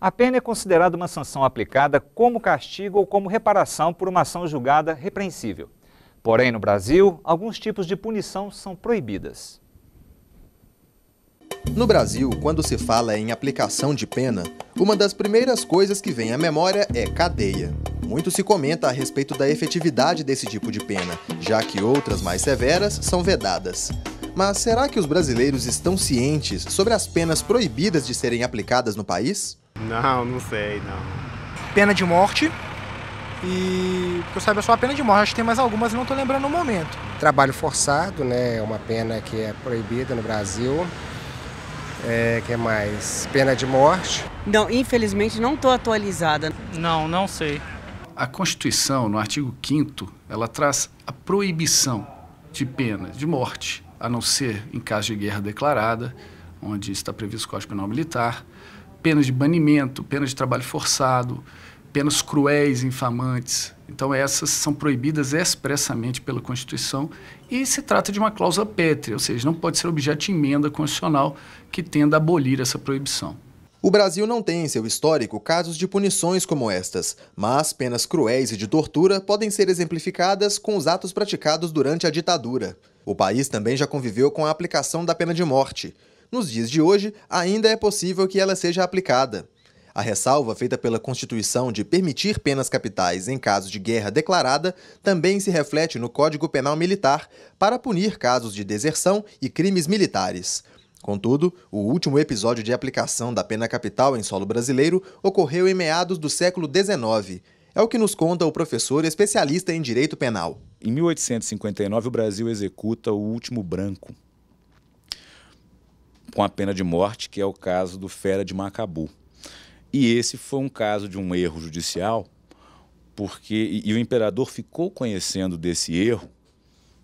A pena é considerada uma sanção aplicada como castigo ou como reparação por uma ação julgada repreensível. Porém, no Brasil, alguns tipos de punição são proibidas. No Brasil, quando se fala em aplicação de pena, uma das primeiras coisas que vem à memória é cadeia. Muito se comenta a respeito da efetividade desse tipo de pena, já que outras mais severas são vedadas. Mas será que os brasileiros estão cientes sobre as penas proibidas de serem aplicadas no país? Não, não sei, não. Pena de morte. E que eu saiba só a pena de morte, acho que tem mais algumas não estou lembrando no momento. Trabalho forçado, né? É uma pena que é proibida no Brasil. É, que é mais pena de morte. Não, infelizmente não estou atualizada. Não, não sei. A Constituição, no artigo 5 ela traz a proibição de pena de morte, a não ser em caso de guerra declarada, onde está previsto o Código Penal Militar, penas de banimento, penas de trabalho forçado, penas cruéis, infamantes. Então, essas são proibidas expressamente pela Constituição e se trata de uma cláusula pétrea, ou seja, não pode ser objeto de emenda constitucional que tenda a abolir essa proibição. O Brasil não tem em seu histórico casos de punições como estas, mas penas cruéis e de tortura podem ser exemplificadas com os atos praticados durante a ditadura. O país também já conviveu com a aplicação da pena de morte nos dias de hoje, ainda é possível que ela seja aplicada. A ressalva feita pela Constituição de permitir penas capitais em caso de guerra declarada também se reflete no Código Penal Militar para punir casos de deserção e crimes militares. Contudo, o último episódio de aplicação da pena capital em solo brasileiro ocorreu em meados do século XIX. É o que nos conta o professor especialista em direito penal. Em 1859, o Brasil executa o último branco, com a pena de morte, que é o caso do Fera de Macabu. E esse foi um caso de um erro judicial, porque e, e o imperador ficou conhecendo desse erro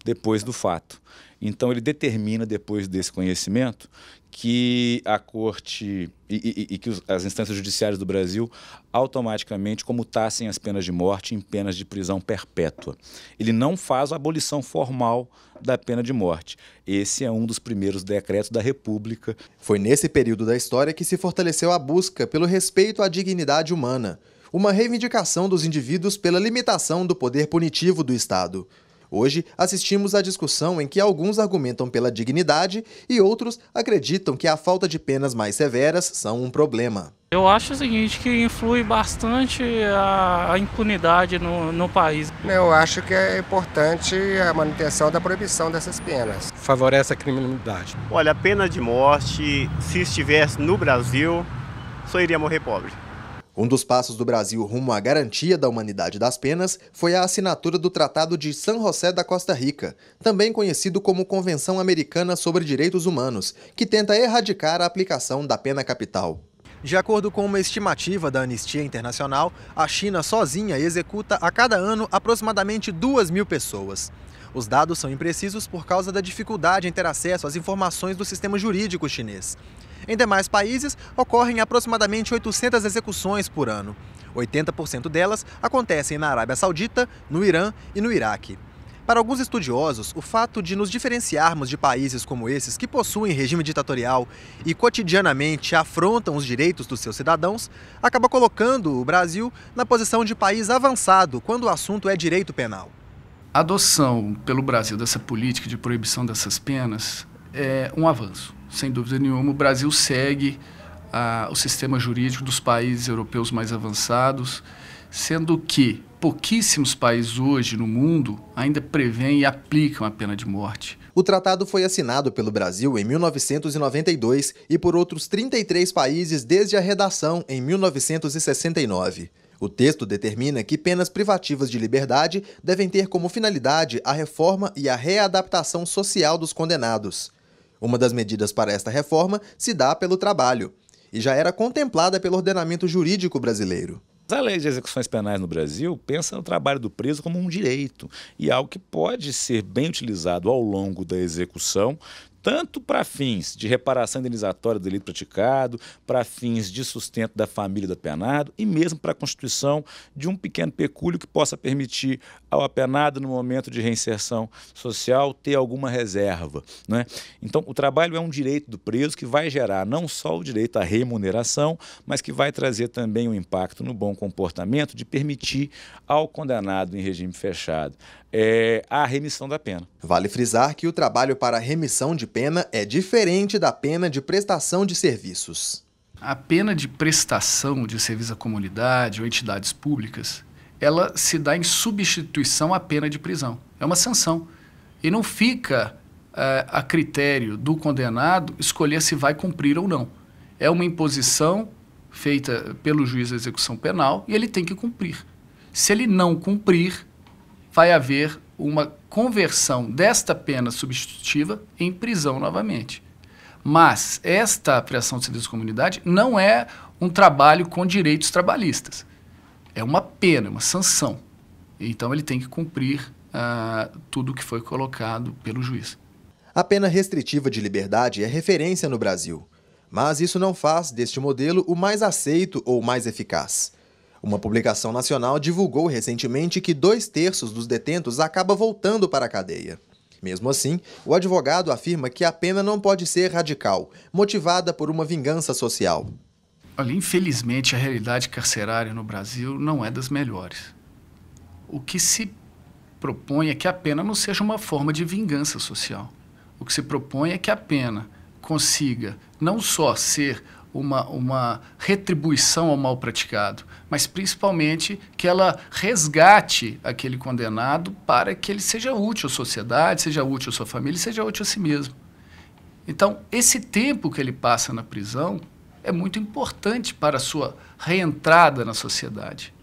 depois do fato. Então, ele determina, depois desse conhecimento, que a corte e, e, e que os, as instâncias judiciárias do Brasil automaticamente comutassem as penas de morte em penas de prisão perpétua. Ele não faz a abolição formal da pena de morte. Esse é um dos primeiros decretos da República. Foi nesse período da história que se fortaleceu a busca pelo respeito à dignidade humana, uma reivindicação dos indivíduos pela limitação do poder punitivo do Estado. Hoje, assistimos à discussão em que alguns argumentam pela dignidade e outros acreditam que a falta de penas mais severas são um problema. Eu acho o seguinte, que influi bastante a, a impunidade no, no país. Eu acho que é importante a manutenção da proibição dessas penas. Favorece a criminalidade. Olha, a pena de morte, se estivesse no Brasil, só iria morrer pobre. Um dos passos do Brasil rumo à garantia da humanidade das penas foi a assinatura do Tratado de San José da Costa Rica, também conhecido como Convenção Americana sobre Direitos Humanos, que tenta erradicar a aplicação da pena capital. De acordo com uma estimativa da Anistia Internacional, a China sozinha executa a cada ano aproximadamente 2 mil pessoas. Os dados são imprecisos por causa da dificuldade em ter acesso às informações do sistema jurídico chinês. Em demais países, ocorrem aproximadamente 800 execuções por ano. 80% delas acontecem na Arábia Saudita, no Irã e no Iraque. Para alguns estudiosos, o fato de nos diferenciarmos de países como esses que possuem regime ditatorial e cotidianamente afrontam os direitos dos seus cidadãos, acaba colocando o Brasil na posição de país avançado quando o assunto é direito penal. A adoção pelo Brasil dessa política de proibição dessas penas é um avanço sem dúvida nenhuma, o Brasil segue a, ah, o sistema jurídico dos países europeus mais avançados, sendo que pouquíssimos países hoje no mundo ainda prevêem e aplicam a pena de morte. O tratado foi assinado pelo Brasil em 1992 e por outros 33 países desde a redação em 1969. O texto determina que penas privativas de liberdade devem ter como finalidade a reforma e a readaptação social dos condenados. Uma das medidas para esta reforma se dá pelo trabalho e já era contemplada pelo ordenamento jurídico brasileiro. A lei de execuções penais no Brasil pensa no trabalho do preso como um direito e é algo que pode ser bem utilizado ao longo da execução, tanto para fins de reparação indenizatória do delito praticado, para fins de sustento da família do apenado e mesmo para a constituição de um pequeno pecúlio que possa permitir ao apenado, no momento de reinserção social, ter alguma reserva. Né? Então, o trabalho é um direito do preso que vai gerar não só o direito à remuneração, mas que vai trazer também um impacto no bom comportamento de permitir ao condenado em regime fechado é, a remissão da pena. Vale frisar que o trabalho para remissão de pena é diferente da pena de prestação de serviços. A pena de prestação de serviço à comunidade ou entidades públicas, ela se dá em substituição à pena de prisão. É uma sanção. E não fica uh, a critério do condenado escolher se vai cumprir ou não. É uma imposição feita pelo juiz da execução penal e ele tem que cumprir. Se ele não cumprir, vai haver uma conversão desta pena substitutiva em prisão novamente. Mas esta prestação de serviço de comunidade não é um trabalho com direitos trabalhistas. É uma pena, uma sanção. Então ele tem que cumprir uh, tudo o que foi colocado pelo juiz. A pena restritiva de liberdade é referência no Brasil. Mas isso não faz deste modelo o mais aceito ou mais eficaz. Uma publicação nacional divulgou recentemente que dois terços dos detentos acaba voltando para a cadeia. Mesmo assim, o advogado afirma que a pena não pode ser radical, motivada por uma vingança social. Olha, infelizmente a realidade carcerária no Brasil não é das melhores. O que se propõe é que a pena não seja uma forma de vingança social. O que se propõe é que a pena consiga não só ser uma, uma retribuição ao mal praticado, mas principalmente que ela resgate aquele condenado para que ele seja útil à sociedade, seja útil à sua família, seja útil a si mesmo. Então, esse tempo que ele passa na prisão é muito importante para a sua reentrada na sociedade.